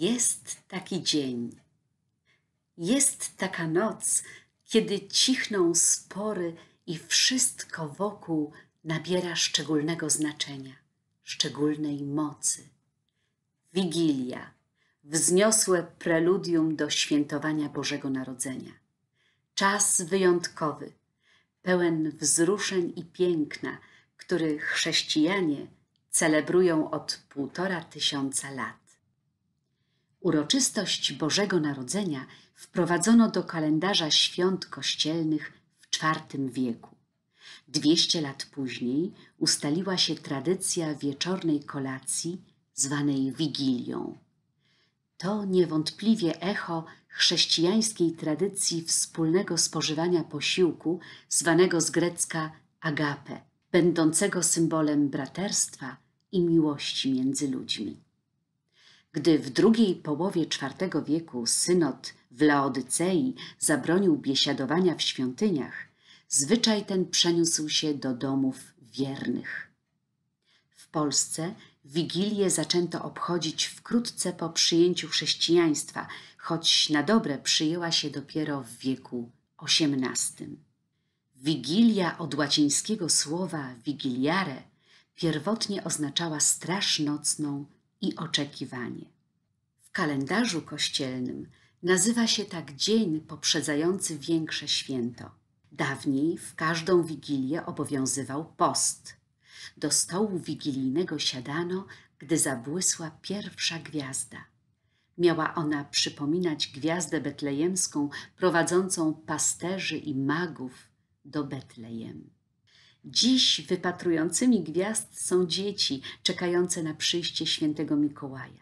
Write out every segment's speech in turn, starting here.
Jest taki dzień, jest taka noc, kiedy cichną spory i wszystko wokół nabiera szczególnego znaczenia, szczególnej mocy. Wigilia, wzniosłe preludium do świętowania Bożego Narodzenia. Czas wyjątkowy, pełen wzruszeń i piękna, który chrześcijanie celebrują od półtora tysiąca lat. Uroczystość Bożego Narodzenia wprowadzono do kalendarza świąt kościelnych w IV wieku. Dwieście lat później ustaliła się tradycja wieczornej kolacji zwanej Wigilią. To niewątpliwie echo chrześcijańskiej tradycji wspólnego spożywania posiłku zwanego z grecka agape, będącego symbolem braterstwa i miłości między ludźmi. Gdy w drugiej połowie IV wieku synod w Laodycei zabronił biesiadowania w świątyniach, zwyczaj ten przeniósł się do domów wiernych. W Polsce Wigilię zaczęto obchodzić wkrótce po przyjęciu chrześcijaństwa, choć na dobre przyjęła się dopiero w wieku XVIII. Wigilia od łacińskiego słowa vigiliare pierwotnie oznaczała straż nocną i oczekiwanie. W kalendarzu kościelnym nazywa się tak dzień poprzedzający większe święto. Dawniej w każdą wigilię obowiązywał post. Do stołu wigilijnego siadano, gdy zabłysła pierwsza gwiazda. Miała ona przypominać gwiazdę betlejemską prowadzącą pasterzy i magów do Betlejem. Dziś wypatrującymi gwiazd są dzieci czekające na przyjście świętego Mikołaja.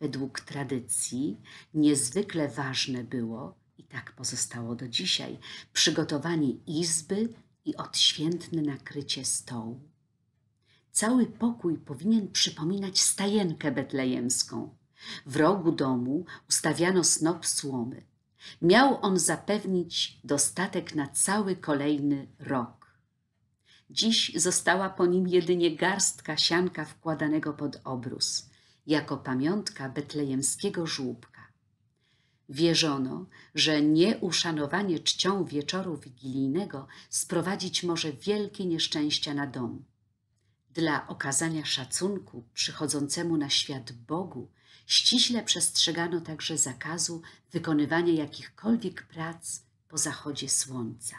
Według tradycji niezwykle ważne było, i tak pozostało do dzisiaj, przygotowanie izby i odświętne nakrycie stołu. Cały pokój powinien przypominać stajenkę betlejemską. W rogu domu ustawiano snop słomy. Miał on zapewnić dostatek na cały kolejny rok. Dziś została po nim jedynie garstka sianka wkładanego pod obrus, jako pamiątka betlejemskiego żłóbka. Wierzono, że nieuszanowanie czcią wieczoru wigilijnego sprowadzić może wielkie nieszczęścia na dom. Dla okazania szacunku przychodzącemu na świat Bogu ściśle przestrzegano także zakazu wykonywania jakichkolwiek prac po zachodzie słońca.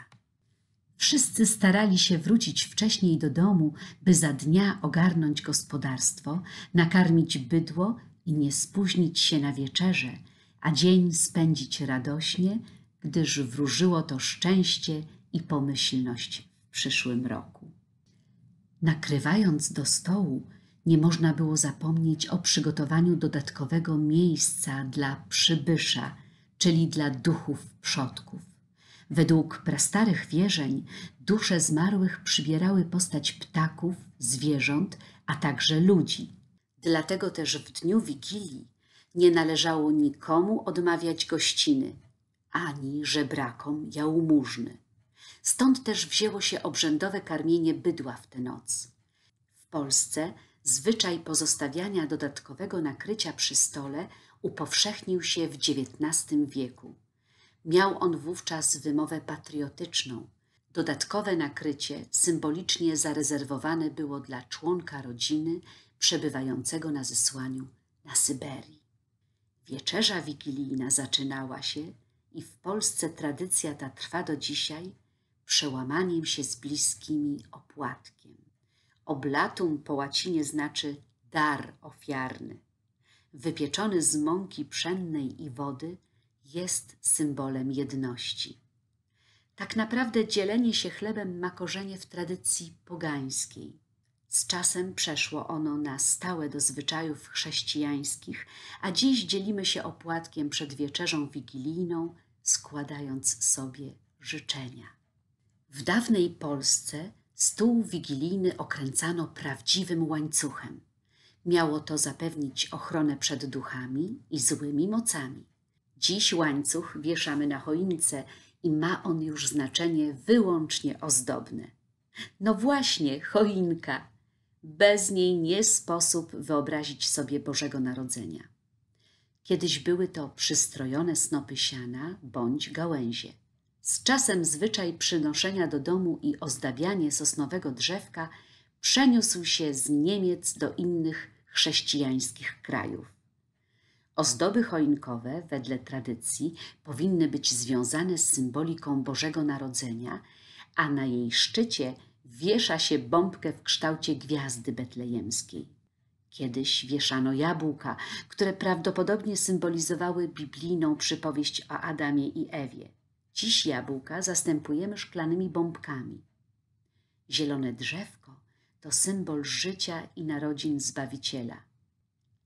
Wszyscy starali się wrócić wcześniej do domu, by za dnia ogarnąć gospodarstwo, nakarmić bydło i nie spóźnić się na wieczerze, a dzień spędzić radośnie, gdyż wróżyło to szczęście i pomyślność w przyszłym roku. Nakrywając do stołu, nie można było zapomnieć o przygotowaniu dodatkowego miejsca dla przybysza, czyli dla duchów przodków. Według prastarych wierzeń dusze zmarłych przybierały postać ptaków, zwierząt, a także ludzi. Dlatego też w dniu Wigilii nie należało nikomu odmawiać gościny, ani żebrakom jałmużny. Stąd też wzięło się obrzędowe karmienie bydła w tę noc. W Polsce zwyczaj pozostawiania dodatkowego nakrycia przy stole upowszechnił się w XIX wieku. Miał on wówczas wymowę patriotyczną. Dodatkowe nakrycie symbolicznie zarezerwowane było dla członka rodziny przebywającego na zesłaniu na Syberii. Wieczerza wigilijna zaczynała się i w Polsce tradycja ta trwa do dzisiaj przełamaniem się z bliskimi opłatkiem. Oblatum po łacinie znaczy dar ofiarny. Wypieczony z mąki pszennej i wody – jest symbolem jedności. Tak naprawdę dzielenie się chlebem ma korzenie w tradycji pogańskiej. Z czasem przeszło ono na stałe do zwyczajów chrześcijańskich, a dziś dzielimy się opłatkiem przed wieczerzą wigilijną, składając sobie życzenia. W dawnej Polsce stół wigilijny okręcano prawdziwym łańcuchem. Miało to zapewnić ochronę przed duchami i złymi mocami. Dziś łańcuch wieszamy na choince i ma on już znaczenie wyłącznie ozdobne. No właśnie, choinka. Bez niej nie sposób wyobrazić sobie Bożego Narodzenia. Kiedyś były to przystrojone snopy siana bądź gałęzie. Z czasem zwyczaj przynoszenia do domu i ozdabianie sosnowego drzewka przeniósł się z Niemiec do innych chrześcijańskich krajów. Ozdoby choinkowe, wedle tradycji, powinny być związane z symboliką Bożego Narodzenia, a na jej szczycie wiesza się bombkę w kształcie gwiazdy betlejemskiej. Kiedyś wieszano jabłka, które prawdopodobnie symbolizowały biblijną przypowieść o Adamie i Ewie. Dziś jabłka zastępujemy szklanymi bombkami. Zielone drzewko to symbol życia i narodzin Zbawiciela.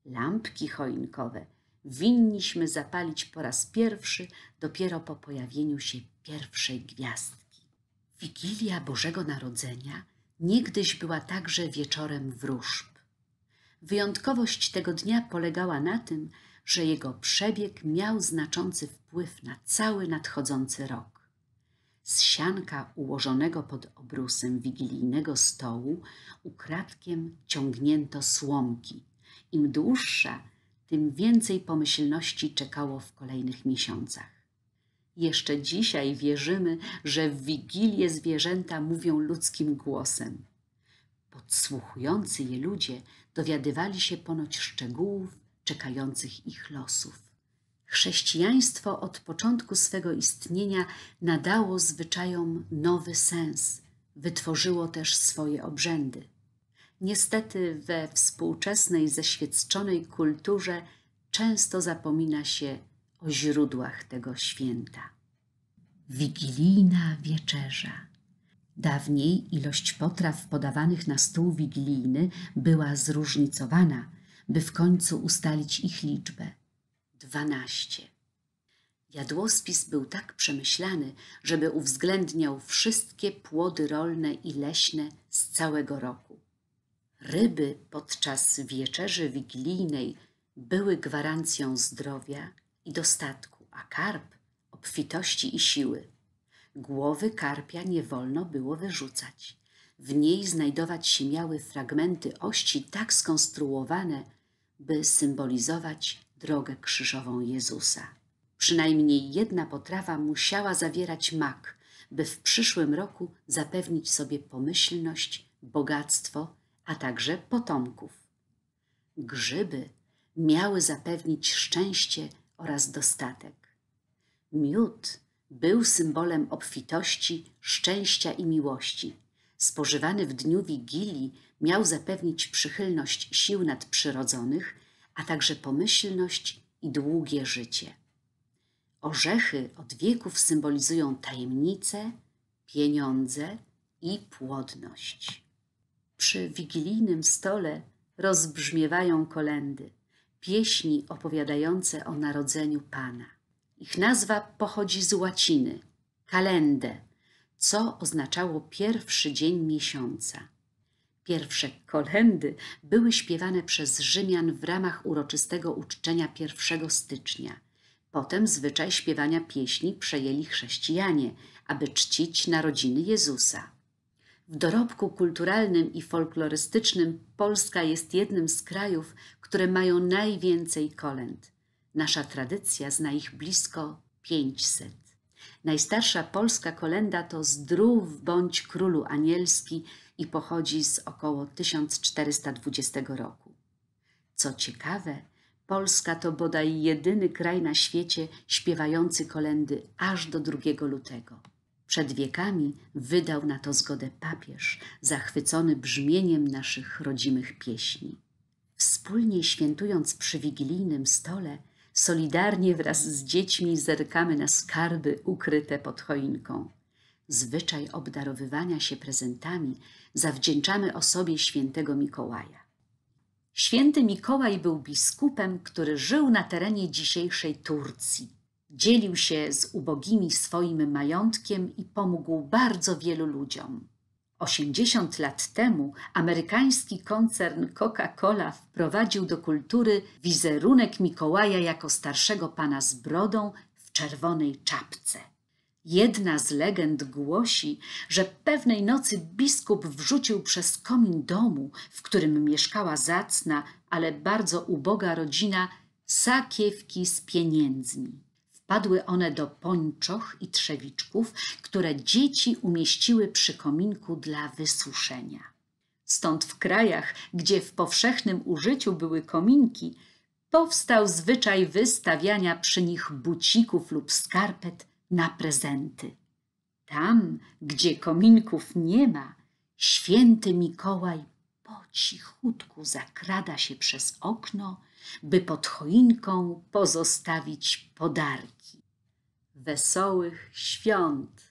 Lampki choinkowe – winniśmy zapalić po raz pierwszy dopiero po pojawieniu się pierwszej gwiazdki. Wigilia Bożego Narodzenia niegdyś była także wieczorem wróżb. Wyjątkowość tego dnia polegała na tym, że jego przebieg miał znaczący wpływ na cały nadchodzący rok. Z sianka ułożonego pod obrusem wigilijnego stołu ukradkiem ciągnięto słomki. Im dłuższa, tym więcej pomyślności czekało w kolejnych miesiącach. Jeszcze dzisiaj wierzymy, że w Wigilię zwierzęta mówią ludzkim głosem. Podsłuchujący je ludzie dowiadywali się ponoć szczegółów czekających ich losów. Chrześcijaństwo od początku swego istnienia nadało zwyczajom nowy sens, wytworzyło też swoje obrzędy. Niestety we współczesnej, ześwieczonej kulturze często zapomina się o źródłach tego święta. Wigilijna wieczerza. Dawniej ilość potraw podawanych na stół wigilijny była zróżnicowana, by w końcu ustalić ich liczbę dwanaście. Jadłospis był tak przemyślany, żeby uwzględniał wszystkie płody rolne i leśne z całego roku. Ryby podczas wieczerzy wigilijnej były gwarancją zdrowia i dostatku, a karp obfitości i siły. Głowy karpia nie wolno było wyrzucać. W niej znajdować się miały fragmenty ości tak skonstruowane, by symbolizować drogę krzyżową Jezusa. Przynajmniej jedna potrawa musiała zawierać mak, by w przyszłym roku zapewnić sobie pomyślność, bogactwo a także potomków. Grzyby miały zapewnić szczęście oraz dostatek. Miód był symbolem obfitości, szczęścia i miłości. Spożywany w dniu Wigilii miał zapewnić przychylność sił nadprzyrodzonych, a także pomyślność i długie życie. Orzechy od wieków symbolizują tajemnice, pieniądze i płodność. Przy wigilijnym stole rozbrzmiewają kolendy, pieśni opowiadające o narodzeniu Pana. Ich nazwa pochodzi z łaciny kalende, co oznaczało pierwszy dzień miesiąca. Pierwsze kolendy były śpiewane przez Rzymian w ramach uroczystego uczczenia 1 stycznia. Potem zwyczaj śpiewania pieśni przejęli chrześcijanie, aby czcić narodziny Jezusa. W dorobku kulturalnym i folklorystycznym Polska jest jednym z krajów, które mają najwięcej kolęd. Nasza tradycja zna ich blisko 500. Najstarsza polska kolenda to Zdrów bądź Królu Anielski i pochodzi z około 1420 roku. Co ciekawe, Polska to bodaj jedyny kraj na świecie śpiewający kolendy aż do 2 lutego. Przed wiekami wydał na to zgodę papież, zachwycony brzmieniem naszych rodzimych pieśni. Wspólnie świętując przy wigilijnym stole, solidarnie wraz z dziećmi zerkamy na skarby ukryte pod choinką. Zwyczaj obdarowywania się prezentami zawdzięczamy osobie świętego Mikołaja. Święty Mikołaj był biskupem, który żył na terenie dzisiejszej Turcji. Dzielił się z ubogimi swoim majątkiem i pomógł bardzo wielu ludziom. 80 lat temu amerykański koncern Coca-Cola wprowadził do kultury wizerunek Mikołaja jako starszego pana z brodą w czerwonej czapce. Jedna z legend głosi, że pewnej nocy biskup wrzucił przez komin domu, w którym mieszkała zacna, ale bardzo uboga rodzina, sakiewki z pieniędzmi. Padły one do pończoch i trzewiczków, które dzieci umieściły przy kominku dla wysuszenia. Stąd w krajach, gdzie w powszechnym użyciu były kominki, powstał zwyczaj wystawiania przy nich bucików lub skarpet na prezenty. Tam, gdzie kominków nie ma, święty Mikołaj po cichutku zakrada się przez okno, by pod choinką pozostawić podarki. Wesołych świąt!